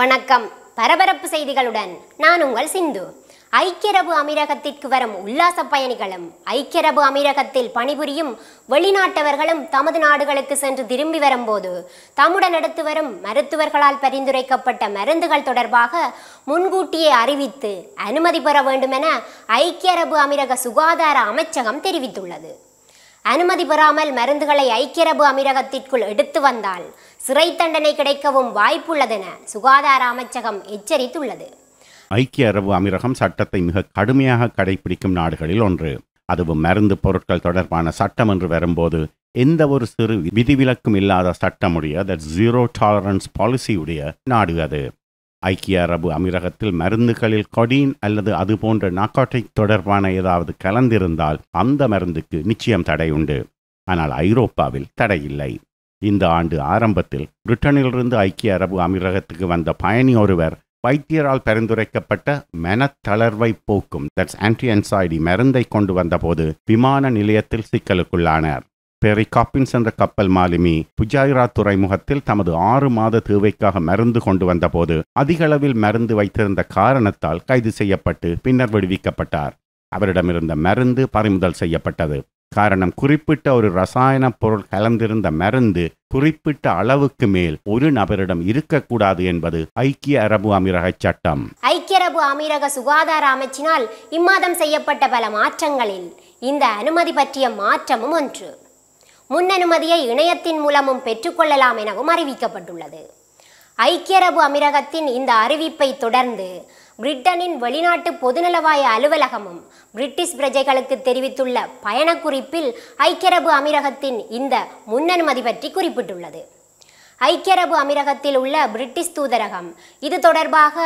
வணக்கம் பரபரப்பு செய்திகளுடன் நான் உங்கள் சிந்து ஐக்கியரபு அமீரகத்திற்கு வரும் உல்லாச பயணிகளும் ஐக்கியரபு அமீரகத்தில் பணிபுரியும் வெளிநாட்டவர்களும் தமது நாடுகளுக்கு சென்று திரும்பி வரும்போது தம்முடன் எடுத்து வரும் மருத்துவர்களால் பரிந்துரைக்கப்பட்ட மருந்துகள் தொடர்பாக முன்கூட்டியே அறிவித்து அனுமதி பெற வேண்டுமென ஐக்கிய அரபு அமீரக சுகாதார அமைச்சகம் தெரிவித்துள்ளது அனுமதி பெறாமல் மருந்துகளை ஐக்கியரபு அமீரகத்திற்குள் எடுத்து வந்தால் சிறை தண்டனை கிடைக்கவும் வாய்ப்புள்ளதென சுகாதார அமைச்சகம் எச்சரித்துள்ளது ஐக்கிய அரபு அமீரகம் சட்டத்தை மிக கடுமையாக கடைபிடிக்கும் நாடுகளில் ஒன்று அதுவும் மருந்து பொருட்கள் தொடர்பான சட்டம் என்று வரும்போது எந்த ஒரு சிறு விதிவிலக்கும் இல்லாத சட்டமுடைய ஜீரோ டாலரன்ஸ் பாலிசியுடைய நாடு அது ஐக்கிய அரபு அமீரகத்தில் மருந்துகளில் கொடீன் அல்லது அது போன்ற நாக்காட்டை தொடர்பான ஏதாவது கலந்திருந்தால் அந்த மருந்துக்கு நிச்சயம் தடை உண்டு ஆனால் ஐரோப்பாவில் தடையில்லை இந்த ஆண்டு ஆரம்பத்தில் பிரிட்டனிலிருந்து ஐக்கிய அரபு அமீரகத்துக்கு வந்த பயணி ஒருவர் வைத்தியரால் பரிந்துரைக்கப்பட்ட மனத்தளர்வை போக்கும் தட்ஸ் ஆன்டி அன்சைடி மருந்தை கொண்டு வந்தபோது விமான நிலையத்தில் சிக்கலுக்குள்ளானார் பெரி காப்பின்ஸ் என்ற கப்பல் மாலுமி புஜாயிரா துறைமுகத்தில் தமது ஆறு மாத தேவைக்காக மருந்து கொண்டு வந்தபோது அதிகளவில் மருந்து வைத்திருந்த காரணத்தால் கைது செய்யப்பட்டு பின்னர் விடுவிக்கப்பட்டார் அவரிடமிருந்த மருந்து பறிமுதல் செய்யப்பட்டது காரணம் குறிப்பிட்ட ஒரு ரசாயன பொருள் கலந்திருந்த மருந்து குறிப்பிட்ட அளவுக்கு மேல் ஒரு நபரிடம் இருக்கக்கூடாது என்பது ஐக்கிய அரபு அமீரக சட்டம் ஐக்கிய அரபு அமீரக சுகாதார அமைச்சினால் இம்மாதம் செய்யப்பட்ட பல மாற்றங்களில் இந்த அனுமதி பற்றிய மாற்றமும் ஒன்று முன்னனுமதியை இணையத்தின் மூலமும் பெற்றுக்கொள்ளலாம் எனவும் அறிவிக்கப்பட்டுள்ளது ஐக்கிய அரபு அமீரகத்தின் இந்த அறிவிப்பை தொடர்ந்து பிரிட்டனின் வெளிநாட்டு பொதுநலவாய அலுவலகமும் பிரிட்டிஷ் பிரஜைகளுக்கு தெரிவித்துள்ள பயணக்குறிப்பில் குறிப்பில் ஐக்கிய அரபு அமீரகத்தின் இந்த முன்னனுமதி பற்றி குறிப்பிட்டுள்ளது ஐக்கிய அரபு அமீரகத்தில் உள்ள பிரிட்டிஷ் தூதரகம் இது தொடர்பாக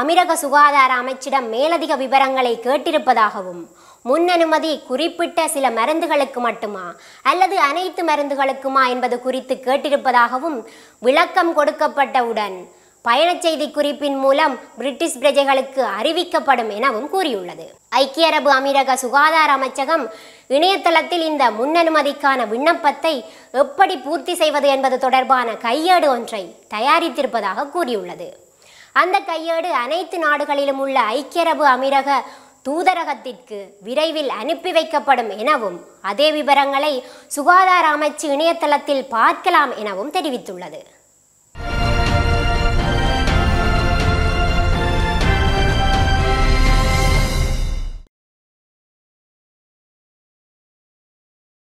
அமிரக சுகாதார அமைச்சிடம் மேலதிக விவரங்களை கேட்டிருப்பதாகவும் முன் அனுமதி குறிப்பிட்ட சில மருந்துகளுக்கு மட்டுமா அல்லது அனைத்து மருந்துகளுக்குமா என்பது குறித்து கேட்டிருப்பதாகவும் விளக்கம் கொடுக்கப்பட்டவுடன் பயணச்செய்தி குறிப்பின் மூலம் பிரிட்டிஷ் பிரஜைகளுக்கு அறிவிக்கப்படும் எனவும் கூறியுள்ளது ஐக்கிய அரபு அமீரக சுகாதார அமைச்சகம் இணையதளத்தில் இந்த முன்னனுமதிக்கான விண்ணப்பத்தை எப்படி பூர்த்தி செய்வது என்பது தொடர்பான கையேடு ஒன்றை தயாரித்திருப்பதாக கூறியுள்ளது அந்த கையேடு அனைத்து நாடுகளிலும் உள்ள ஐக்கிய அரபு அமீரக தூதரகத்திற்கு விரைவில் அனுப்பி வைக்கப்படும் எனவும் அதே விவரங்களை சுகாதார அமைச்சு இணையதளத்தில் பார்க்கலாம் எனவும் தெரிவித்துள்ளது